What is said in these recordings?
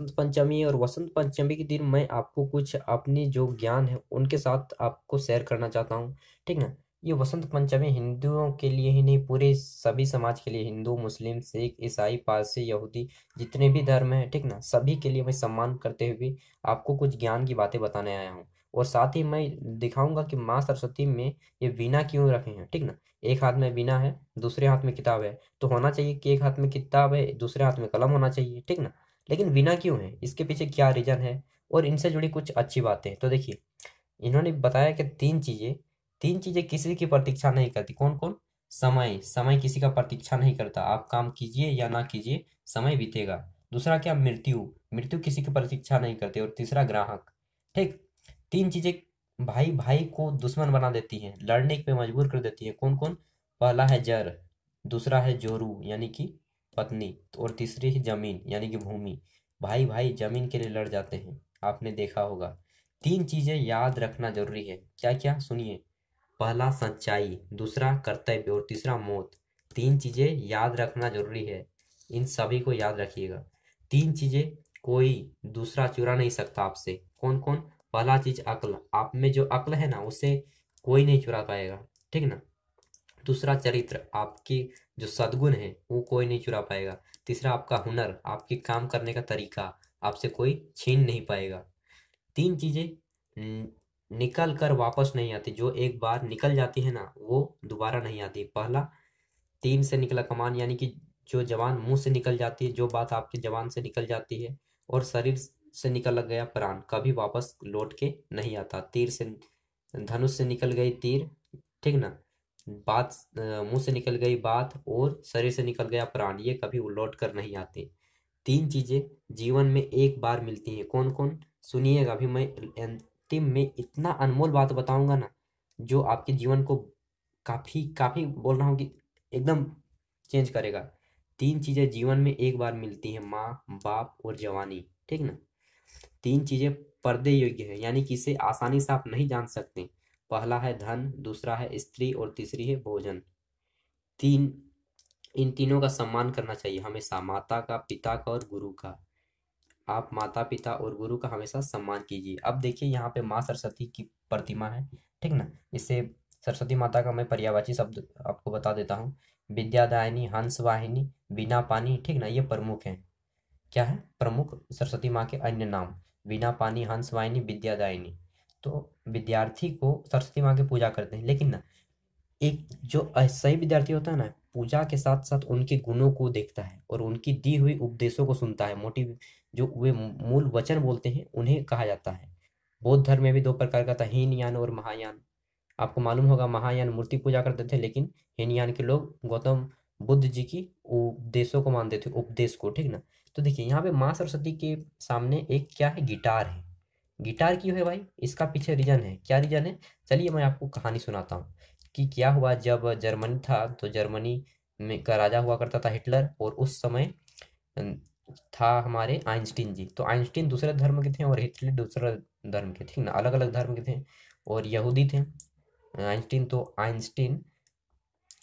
वसंत पंचमी और वसंत पंचमी के दिन मैं आपको कुछ अपनी जो ज्ञान है उनके साथ आपको शेयर करना चाहता हूँ ठीक है ये वसंत पंचमी हिंदुओं के लिए ही नहीं पूरे सभी समाज के लिए हिंदू मुस्लिम सिख ईसाई पारसी यहूदी जितने भी धर्म हैं ठीक ना सभी के लिए मैं सम्मान करते हुए आपको कुछ ज्ञान की बातें बताने आया हूँ और साथ ही मैं दिखाऊंगा कि माँ सरस्वती में ये बिना क्यों रखे हैं ठीक ना एक हाथ में बिना है दूसरे हाथ में किताब है तो होना चाहिए कि एक हाथ में किताब है दूसरे हाथ में कलम होना चाहिए ठीक ना लेकिन बिना क्यों है इसके पीछे क्या रीज़न है और इनसे जुड़ी कुछ अच्छी बातें तो देखिए इन्होंने बताया कि तीन चीज़ें तीन चीज़ें किसी की प्रतीक्षा नहीं करती कौन कौन समय समय किसी का प्रतीक्षा नहीं करता आप काम कीजिए या ना कीजिए समय बीतेगा दूसरा क्या मृत्यु मृत्यु किसी की प्रतीक्षा नहीं करती और तीसरा ग्राहक ठीक तीन चीज़ें भाई भाई को दुश्मन बना देती हैं लड़ने पे मजबूर कर देती हैं कौन कौन पहला है जर दूसरा है जोरू यानी कि पत्नी और तीसरी ही जमीन यानी कि भूमि भाई भाई जमीन के लिए लड़ जाते हैं आपने देखा होगा तीन चीज़ें याद रखना जरूरी है क्या क्या सुनिए पहला सच्चाई दूसरा कर्तव्य और तीसरा मौत तीन चीज़ें याद रखना जरूरी है इन सभी को याद रखिएगा तीन चीज़ें कोई दूसरा चुरा नहीं सकता आपसे कौन कौन पहला चीज़ अक्ल आप में जो अक्ल है ना उसे कोई नहीं चुरा पाएगा ठीक ना दूसरा चरित्र आपकी जो सदगुण है वो कोई नहीं चुरा पाएगा तीसरा आपका हुनर आपके काम करने का तरीका आपसे कोई छीन नहीं पाएगा तीन चीज़ें निकल कर वापस नहीं आती जो एक बार निकल जाती है ना वो दोबारा नहीं आती पहला तीन से निकला कमान यानी कि जो जवान मुंह से निकल जाती है जो बात आपके जवान से निकल जाती है और शरीर से निकल गया प्राण कभी वापस लौट के नहीं आता तीर से धनुष से निकल गई तीर ठीक ना बात मुंह से निकल गई बात और शरीर से निकल गया प्राण ये कभी लौट कर नहीं आते तीन चीजें जीवन में एक बार मिलती हैं कौन कौन सुनिएगा अभी मैं अंतिम में इतना अनमोल बात बताऊंगा ना जो आपके जीवन को काफी काफी बोल रहा हूँ कि एकदम चेंज करेगा तीन चीजें जीवन में एक बार मिलती हैं माँ बाप और जवानी ठीक ना तीन चीजें पर्दे योग्य है यानी कि इसे आसानी से आप नहीं जान सकते पहला है धन दूसरा है स्त्री और तीसरी है भोजन तीन इन तीनों का सम्मान करना चाहिए हमेशा माता का पिता का और गुरु का आप माता पिता और गुरु का हमेशा सम्मान कीजिए अब देखिए यहाँ पे माँ सरस्वती की प्रतिमा है ठीक ना इसे सरस्वती माता का मैं पर्यावाची शब्द आपको बता देता हूँ विद्यादायिनी हंस वाहिनी बिना पानी ठीक ना ये प्रमुख है क्या है प्रमुख सरस्वती माँ के अन्य नाम बिना पानी हंस वाहिनी विद्यादायिनी तो विद्यार्थी को सरस्वती माँ की पूजा करते हैं लेकिन ना एक जो सही विद्यार्थी होता है ना पूजा के साथ साथ उनके गुणों को देखता है और उनकी दी हुई उपदेशों को सुनता है मोटिव जो वे मूल वचन बोलते हैं उन्हें कहा जाता है बौद्ध धर्म में भी दो प्रकार का था हीनयान और महायान आपको मालूम होगा महायान मूर्ति पूजा करते थे लेकिन हीनयान के लोग गौतम बुद्ध जी की उपदेशों को मानते थे उपदेश को ठीक ना तो देखिए यहाँ पे माँ सरस्वती के सामने एक क्या है गिटार है गिटार क्यों है भाई इसका पीछे रीज़न है क्या रीज़न है चलिए मैं आपको कहानी सुनाता हूँ कि क्या हुआ जब जर्मनी था तो जर्मनी में का राजा हुआ करता था हिटलर और उस समय था हमारे आइंस्टीन जी तो आइंस्टीन दूसरे धर्म के थे और हिटलर दूसरे धर्म के थे ना अलग अलग धर्म के थे और यहूदी थे आइंस्टीन तो आइंस्टीन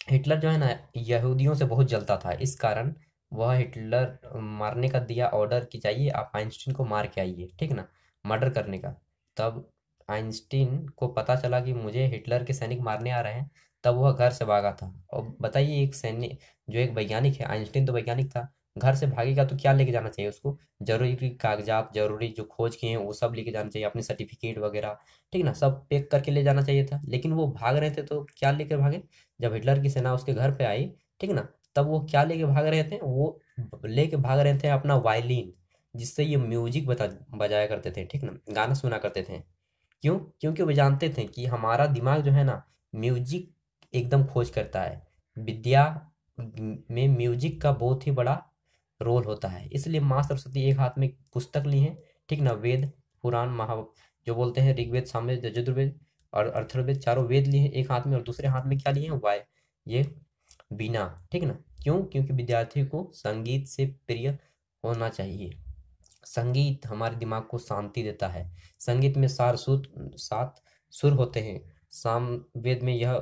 हिटलर जो है ना यहूदियों से बहुत जलता था इस कारण वह हिटलर मारने का दिया ऑर्डर कि चाहिए आप आइंस्टीन को मार के आइए ठीक ना मर्डर करने का तब आइंस्टीन को पता चला कि मुझे हिटलर के सैनिक मारने आ रहे हैं तब वह घर से भागा था और बताइए एक सैनिक जो एक वैज्ञानिक है आइंस्टीन तो वैज्ञानिक था घर से भागेगा तो क्या लेके जाना चाहिए उसको जरूरी कागजात जरूरी जो खोज किए हैं वो सब लेके जाना चाहिए अपने सर्टिफिकेट वगैरह ठीक ना सब पैक करके ले जाना चाहिए था लेकिन वो भाग रहे थे तो क्या लेकर भागे जब हिटलर की सेना उसके घर पे आई ठीक ना तब वो क्या लेके भाग रहे थे वो लेके भाग रहे थे अपना वायलिन जिससे ये म्यूजिक बता बजाया करते थे ठीक ना गाना सुना करते थे क्यों क्योंकि वे जानते थे कि हमारा दिमाग जो है ना म्यूजिक एकदम खोज करता है विद्या में म्यूजिक का बहुत ही बड़ा रोल होता है इसलिए माँ सरस्वती एक हाथ में पुस्तक ली है ठीक ना वेद पुराण महा जो बोलते हैं ऋग्वेद सामवेद यजुर्वेद और अर्थर्वेद चारों वेद लिए हैं एक हाथ में और दूसरे हाथ में क्या लिए हैं वाय ये बिना ठीक ना क्यों क्योंकि विद्यार्थी को संगीत से प्रिय होना चाहिए संगीत हमारे दिमाग को शांति देता है संगीत में सार सुर सात सुर होते हैं सामवेद में यह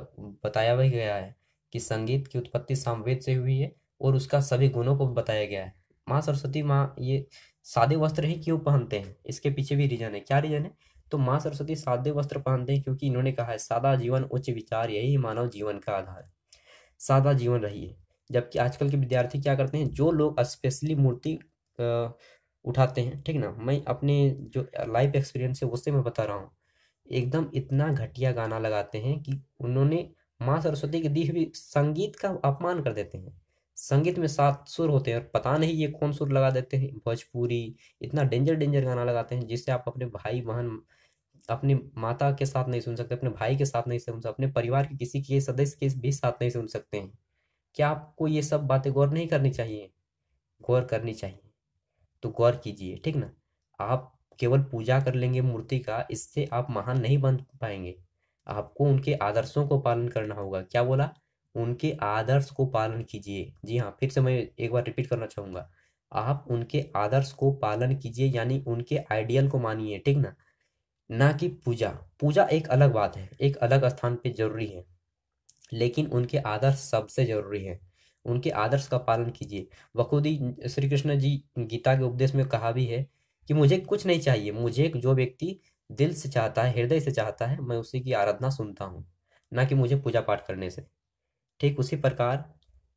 बताया भी गया है कि संगीत की उत्पत्ति सामवेद से हुई है और उसका सभी गुणों को बताया गया है माँ सरस्वती माँ ये सादे वस्त्र ही क्यों पहनते हैं इसके पीछे भी रीजन है क्या रीजन है तो माँ सरस्वती सादे वस्त्र पहनते हैं क्योंकि इन्होंने कहा है सादा जीवन उच्च विचार यही मानव जीवन का आधार है सादा जीवन रहिए जबकि आजकल के विद्यार्थी क्या करते हैं जो लोग स्पेशली मूर्ति उठाते हैं ठीक ना मैं अपने जो लाइफ एक्सपीरियंस है उससे मैं बता रहा हूँ एकदम इतना घटिया गाना लगाते हैं कि उन्होंने माँ सरस्वती के दी हुई संगीत का अपमान कर देते हैं संगीत में सात सुर होते हैं और पता नहीं ये कौन सुर लगा देते हैं भोजपुरी इतना डेंजर डेंजर गाना लगाते हैं जिससे आप अपने भाई बहन अपने माता के साथ नहीं सुन सकते अपने भाई के साथ नहीं सुन सकते अपने परिवार के किसी के सदस्य के भी साथ नहीं सुन सकते हैं क्या आपको ये सब बातें गौर नहीं करनी चाहिए गौर करनी चाहिए तो गौर कीजिए ठीक ना आप केवल पूजा कर लेंगे मूर्ति का इससे आप महान नहीं बन पाएंगे आपको उनके आदर्शों को पालन करना होगा क्या बोला उनके आदर्श को पालन कीजिए जी हाँ फिर से मैं एक बार रिपीट करना चाहूँगा आप उनके आदर्श को पालन कीजिए यानी उनके आइडियल को मानिए ठीक ना ना कि पूजा पूजा एक अलग बात है एक अलग स्थान पे जरूरी है लेकिन उनके आदर्श सबसे जरूरी है उनके आदर्श का पालन कीजिए बखुदी श्री कृष्ण जी गीता के उपदेश में कहा भी है कि मुझे कुछ नहीं चाहिए मुझे जो व्यक्ति दिल से चाहता है हृदय से चाहता है मैं उसी की आराधना सुनता हूँ ना कि मुझे पूजा पाठ करने से ठीक उसी प्रकार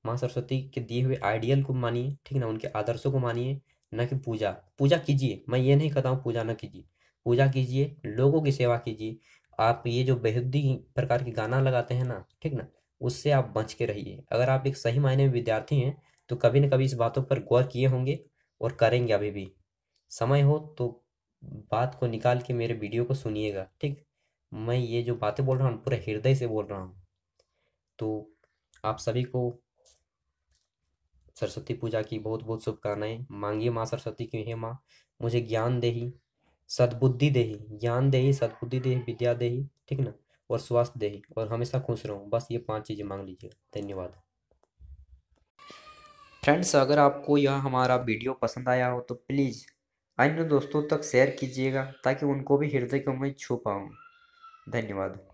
माँ सरस्वती के दिए हुए आइडियल को मानिए ठीक ना उनके आदर्शों को मानिए ना कि पूजा पूजा कीजिए मैं ये नहीं कहता हूँ पूजा ना कीजिए पूजा कीजिए लोगों की सेवा कीजिए आप ये जो बेहुदी प्रकार के गाना लगाते हैं ना ठीक ना उससे आप बच के रहिए अगर आप एक सही मायने में विद्यार्थी हैं तो कभी ना कभी इस बातों पर गौर किए होंगे और करेंगे अभी भी समय हो तो बात को निकाल के मेरे वीडियो को सुनिएगा ठीक मैं ये जो बातें बोल रहा हूँ पूरे हृदय से बोल रहा हूँ तो आप सभी को सरस्वती पूजा की बहुत बहुत शुभकामनाएं मांगिए माँ सरस्वती की हे माँ मुझे ज्ञान दे ही सद्बुद्धि दे ही ज्ञान दे ही सद्बुद्धि दे विद्या दे ही ठीक ना और स्वास्थ्य दे और हमेशा खुश रहूँ बस ये पांच चीज़ें मांग लीजिएगा धन्यवाद फ्रेंड्स अगर आपको यह हमारा वीडियो पसंद आया हो तो प्लीज़ अन्य दोस्तों तक शेयर कीजिएगा ताकि उनको भी हृदय को मैं छू पाऊँ धन्यवाद